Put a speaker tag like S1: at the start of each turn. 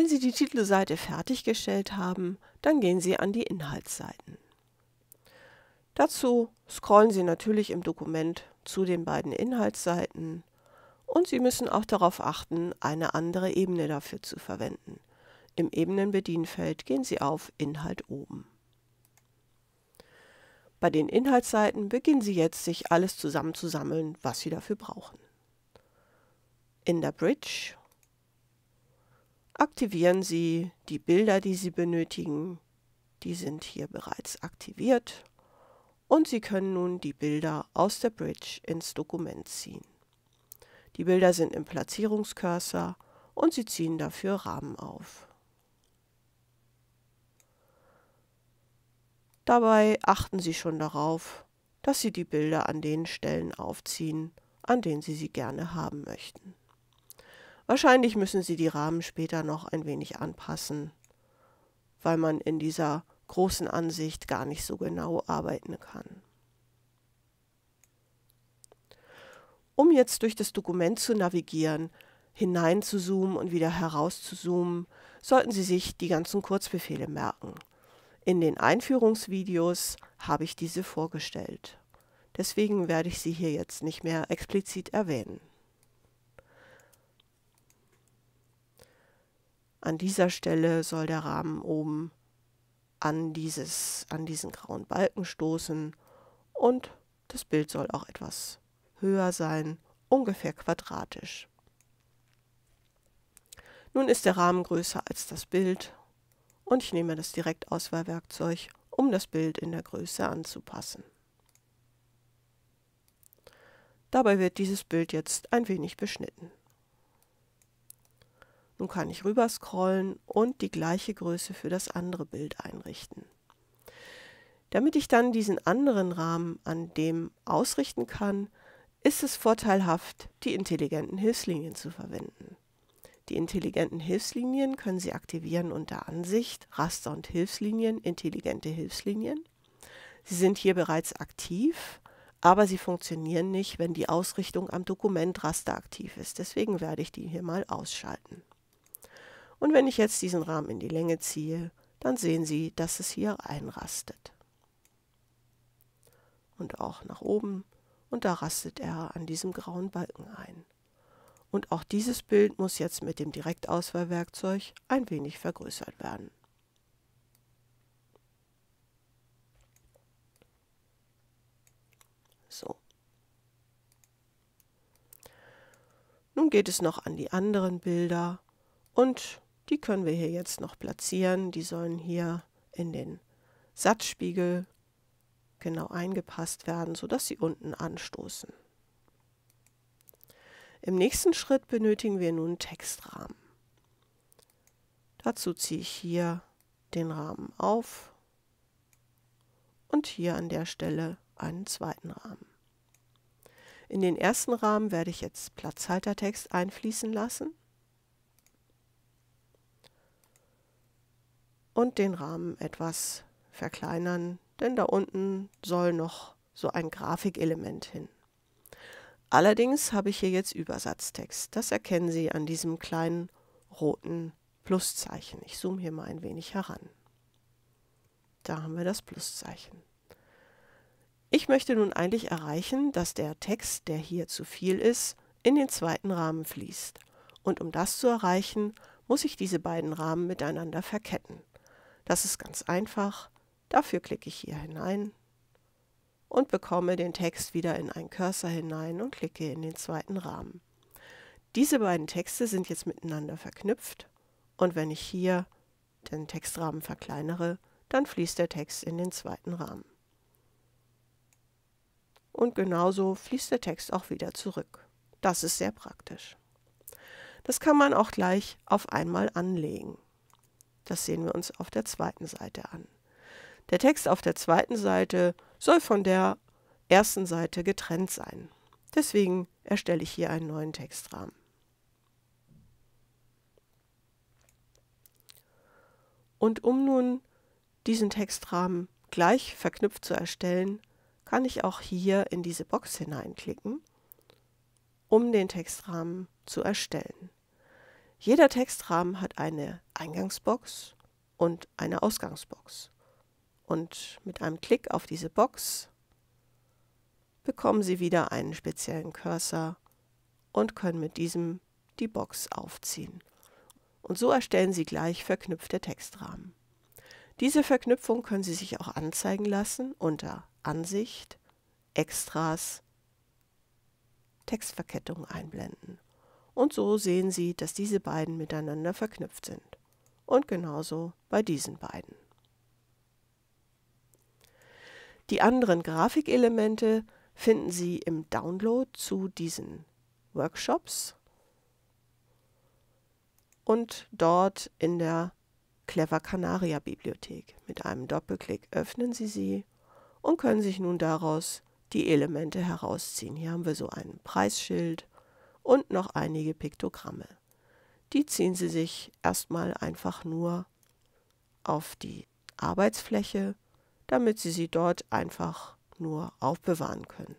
S1: Wenn Sie die Titelseite fertiggestellt haben, dann gehen Sie an die Inhaltsseiten. Dazu scrollen Sie natürlich im Dokument zu den beiden Inhaltsseiten und Sie müssen auch darauf achten, eine andere Ebene dafür zu verwenden. Im Ebenenbedienfeld gehen Sie auf Inhalt oben. Bei den Inhaltsseiten beginnen Sie jetzt, sich alles zusammenzusammeln, was Sie dafür brauchen. In der Bridge aktivieren Sie die Bilder, die Sie benötigen. Die sind hier bereits aktiviert und Sie können nun die Bilder aus der Bridge ins Dokument ziehen. Die Bilder sind im Platzierungskursor und Sie ziehen dafür Rahmen auf. Dabei achten Sie schon darauf, dass Sie die Bilder an den Stellen aufziehen, an denen Sie sie gerne haben möchten. Wahrscheinlich müssen sie die Rahmen später noch ein wenig anpassen, weil man in dieser großen Ansicht gar nicht so genau arbeiten kann. Um jetzt durch das Dokument zu navigieren, hinein zu zoomen und wieder heraus zu zoomen, sollten Sie sich die ganzen Kurzbefehle merken. In den Einführungsvideos habe ich diese vorgestellt. Deswegen werde ich sie hier jetzt nicht mehr explizit erwähnen. An dieser Stelle soll der Rahmen oben an, dieses, an diesen grauen Balken stoßen und das Bild soll auch etwas höher sein, ungefähr quadratisch. Nun ist der Rahmen größer als das Bild und ich nehme das Direktauswahlwerkzeug, um das Bild in der Größe anzupassen. Dabei wird dieses Bild jetzt ein wenig beschnitten. Nun kann ich rüber scrollen und die gleiche Größe für das andere Bild einrichten. Damit ich dann diesen anderen Rahmen an dem ausrichten kann, ist es vorteilhaft, die intelligenten Hilfslinien zu verwenden. Die intelligenten Hilfslinien können Sie aktivieren unter Ansicht Raster und Hilfslinien, intelligente Hilfslinien. Sie sind hier bereits aktiv, aber sie funktionieren nicht, wenn die Ausrichtung am Dokumentraster aktiv ist. Deswegen werde ich die hier mal ausschalten. Und wenn ich jetzt diesen Rahmen in die Länge ziehe, dann sehen Sie, dass es hier einrastet. Und auch nach oben und da rastet er an diesem grauen Balken ein. Und auch dieses Bild muss jetzt mit dem Direktauswahlwerkzeug ein wenig vergrößert werden. So. Nun geht es noch an die anderen Bilder und die können wir hier jetzt noch platzieren. Die sollen hier in den Satzspiegel genau eingepasst werden, sodass sie unten anstoßen. Im nächsten Schritt benötigen wir nun Textrahmen. Dazu ziehe ich hier den Rahmen auf und hier an der Stelle einen zweiten Rahmen. In den ersten Rahmen werde ich jetzt Platzhaltertext einfließen lassen. und den Rahmen etwas verkleinern, denn da unten soll noch so ein Grafikelement hin. Allerdings habe ich hier jetzt Übersatztext. Das erkennen Sie an diesem kleinen roten Pluszeichen. Ich zoome hier mal ein wenig heran. Da haben wir das Pluszeichen. Ich möchte nun eigentlich erreichen, dass der Text, der hier zu viel ist, in den zweiten Rahmen fließt. Und um das zu erreichen, muss ich diese beiden Rahmen miteinander verketten. Das ist ganz einfach. Dafür klicke ich hier hinein und bekomme den Text wieder in einen Cursor hinein und klicke in den zweiten Rahmen. Diese beiden Texte sind jetzt miteinander verknüpft und wenn ich hier den Textrahmen verkleinere, dann fließt der Text in den zweiten Rahmen. Und genauso fließt der Text auch wieder zurück. Das ist sehr praktisch. Das kann man auch gleich auf einmal anlegen. Das sehen wir uns auf der zweiten Seite an. Der Text auf der zweiten Seite soll von der ersten Seite getrennt sein. Deswegen erstelle ich hier einen neuen Textrahmen. Und um nun diesen Textrahmen gleich verknüpft zu erstellen, kann ich auch hier in diese Box hineinklicken, um den Textrahmen zu erstellen. Jeder Textrahmen hat eine Eingangsbox und eine Ausgangsbox. Und mit einem Klick auf diese Box bekommen Sie wieder einen speziellen Cursor und können mit diesem die Box aufziehen. Und so erstellen Sie gleich verknüpfte Textrahmen. Diese Verknüpfung können Sie sich auch anzeigen lassen unter Ansicht, Extras, Textverkettung einblenden. Und so sehen Sie, dass diese beiden miteinander verknüpft sind. Und genauso bei diesen beiden. Die anderen Grafikelemente finden Sie im Download zu diesen Workshops und dort in der Clever Canaria Bibliothek. Mit einem Doppelklick öffnen Sie sie und können sich nun daraus die Elemente herausziehen. Hier haben wir so ein Preisschild und noch einige Piktogramme. Die ziehen Sie sich erstmal einfach nur auf die Arbeitsfläche, damit Sie sie dort einfach nur aufbewahren können.